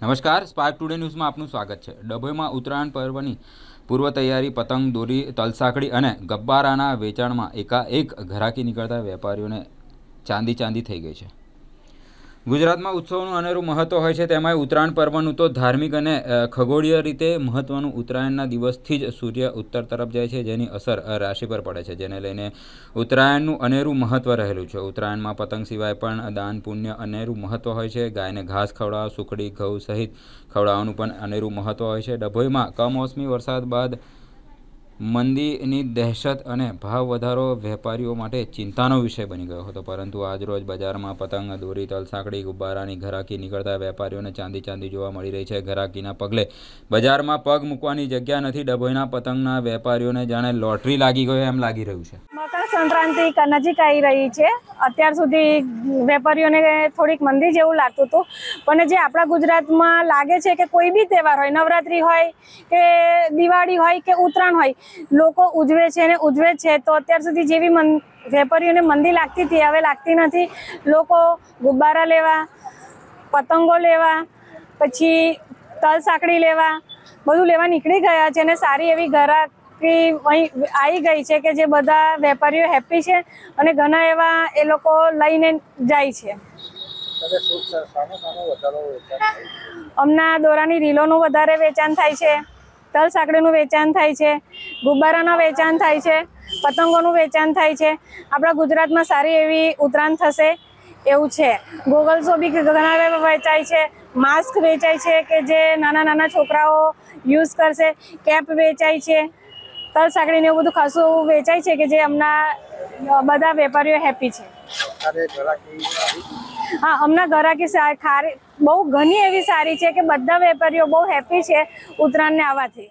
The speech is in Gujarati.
નમસ્કાર સ્પાર્ક ટુડે ન્યૂઝમાં આપનું સ્વાગત છે ડભોઈમાં ઉત્તરાયણ પર્વની પૂર્વ તૈયારી પતંગ દોરી તલસાકડી અને ગબ્બારાના વેચાણમાં એકાએક ઘરાકી નીકળતા વેપારીઓને ચાંદી ચાંદી થઈ ગઈ છે ગુજરાતમાં ઉત્સવનું અનેરું મહત્ત્વ હોય છે તેમાંય ઉત્તરાયણ પર્વનું તો ધાર્મિક અને ખગોળીય રીતે મહત્ત્વનું ઉત્તરાયણના દિવસથી જ સૂર્ય ઉત્તર તરફ જાય છે જેની અસર રાશિ પર પડે છે જેને લઈને ઉત્તરાયણનું અનેરું મહત્ત્વ રહેલું છે ઉત્તરાયણમાં પતંગ સિવાય પણ દાન પુણ્ય અનેરું મહત્ત્વ હોય છે ગાયને ઘાસ ખવડાવવા સુખડી ઘઉં સહિત ખવડાવવાનું પણ અનેરું મહત્ત્વ હોય છે ડભોઈમાં કમોસમી વરસાદ બાદ મંદીની દહેશત અને ભાવ વધારો વેપારીઓ માટે ચિંતાનો વિષય બની ગયો હતો પરંતુ આજરોજ બજારમાં પતંગ દોરી તલસાંકડી ગુબ્બારાની ઘરાકી નીકળતા વેપારીઓને ચાંદી ચાંદી જોવા મળી રહી છે ઘરાકીના પગલે બજારમાં પગ મૂકવાની જગ્યા નથી ડભોઈના પતંગના વેપારીઓને જાણે લોટરી લાગી ગયો એમ લાગી રહ્યું છે મકર સંક્રાંતિ નજીક આવી રહી છે અત્યાર સુધી વેપારીઓને થોડીક મંદી જેવું લાગતું હતું પણ જે આપણા ગુજરાતમાં લાગે છે કે કોઈ બી તહેવાર હોય નવરાત્રિ હોય કે દિવાળી હોય કે ઉત્તરાયણ હોય લોકો ઉજવે છે અને ઉજવે છે તો અત્યાર સુધી જેવી મન વેપારીઓને મંદી લાગતી હતી હવે લાગતી નથી લોકો ગુબ્બારા લેવા પતંગો લેવા પછી તલ સાંકળી લેવા બધું લેવા નીકળી ગયા છે અને સારી એવી ઘરાક કી અહીં આવી ગઈ છે કે જે બધા વેપારીઓ હેપી છે અને ઘણા એવા એ લોકો લઈને જાય છે હમણાં દોરાની રીલોનું વધારે વેચાણ થાય છે તલ સાંકળીનું વેચાણ થાય છે ગુબ્બારાના વેચાણ થાય છે પતંગોનું વેચાણ થાય છે આપણા ગુજરાતમાં સારી એવી ઉતરાણ થશે એવું છે ગોગલ બી ઘણા વેચાય છે માસ્ક વેચાય છે કે જે નાના નાના છોકરાઓ યુઝ કરશે કેપ વેચાય છે તલ સાંકળીને એવું બધું ખાસું વેચાય છે કે જે હમણાં બધા વેપારીઓ હેપી છે હા હમણાં ગરાકી ખારી બહુ ઘણી એવી સારી છે કે બધા વેપારીઓ બહુ હેપી છે ઉત્તરાયણને આવવાથી